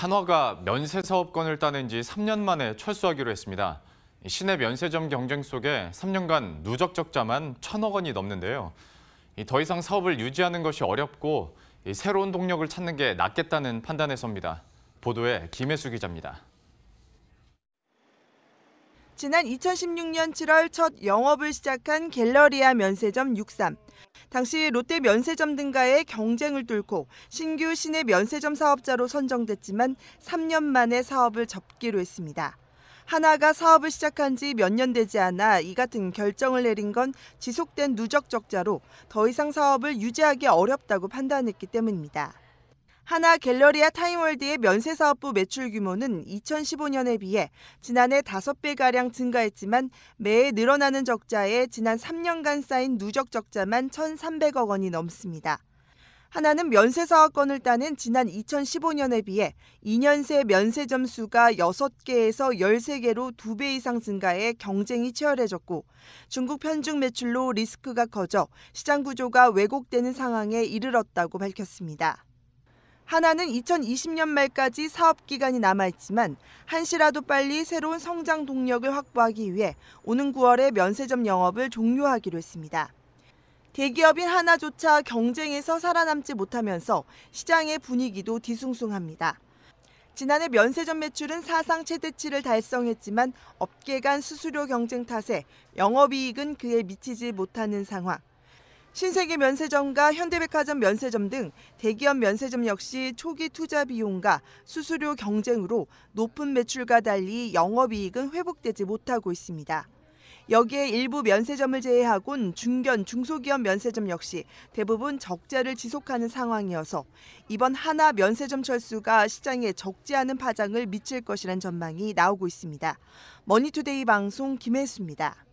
한화가 면세 사업권을 따낸 지 3년 만에 철수하기로 했습니다. 시내 면세점 경쟁 속에 3년간 누적 적자만 1 천억 원이 넘는데요. 더 이상 사업을 유지하는 것이 어렵고 새로운 동력을 찾는 게 낫겠다는 판단에서입니다. 보도에 김혜수 기자입니다. 지난 2016년 7월 첫 영업을 시작한 갤러리아 면세점 63. 당시 롯데 면세점 등과의 경쟁을 뚫고 신규 시내 면세점 사업자로 선정됐지만 3년 만에 사업을 접기로 했습니다. 하나가 사업을 시작한 지 몇 년 되지 않아 이 같은 결정을 내린 건 지속된 누적 적자로 더 이상 사업을 유지하기 어렵다고 판단했기 때문입니다. 하나 갤러리아 타임월드의 면세 사업부 매출 규모는 2015년에 비해 지난해 5배가량 증가했지만 매해 늘어나는 적자에 지난 3년간 쌓인 누적 적자만 1,300억 원이 넘습니다. 하나는 면세 사업권을 따는 지난 2015년에 비해 2년 새 면세 점수가 6개에서 13개로 2배 이상 증가해 경쟁이 치열해졌고 중국 편중 매출로 리스크가 커져 시장 구조가 왜곡되는 상황에 이르렀다고 밝혔습니다. 하나는 2020년 말까지 사업 기간이 남아 있지만 한시라도 빨리 새로운 성장 동력을 확보하기 위해 오는 9월에 면세점 영업을 종료하기로 했습니다. 대기업인 하나조차 경쟁에서 살아남지 못하면서 시장의 분위기도 뒤숭숭합니다. 지난해 면세점 매출은 사상 최대치를 달성했지만 업계 간 수수료 경쟁 탓에 영업이익은 그에 미치지 못하는 상황. 신세계 면세점과 현대백화점 면세점 등 대기업 면세점 역시 초기 투자 비용과 수수료 경쟁으로 높은 매출과 달리 영업이익은 회복되지 못하고 있습니다. 여기에 일부 면세점을 제외하곤 중견 중소기업 면세점 역시 대부분 적자를 지속하는 상황이어서 이번 하나 면세점 철수가 시장에 적지 않은 파장을 미칠 것이란 전망이 나오고 있습니다. 머니투데이 방송 김혜수입니다.